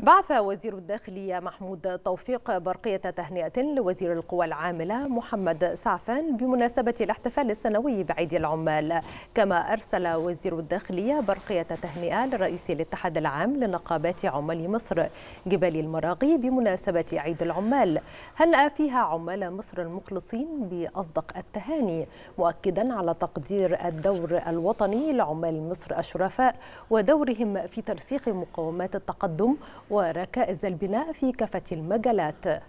بعث وزير الداخلية محمود توفيق برقية تهنئة لوزير القوى العاملة محمد سعفان بمناسبة الاحتفال السنوي بعيد العمال كما أرسل وزير الداخلية برقية تهنئة لرئيس الاتحاد العام لنقابات عمال مصر جبال المراغي بمناسبة عيد العمال هنأ فيها عمال مصر المخلصين بأصدق التهاني مؤكدا على تقدير الدور الوطني لعمال مصر الشرفاء ودورهم في ترسيخ مقاومات التقدم وركائز البناء في كافة المجالات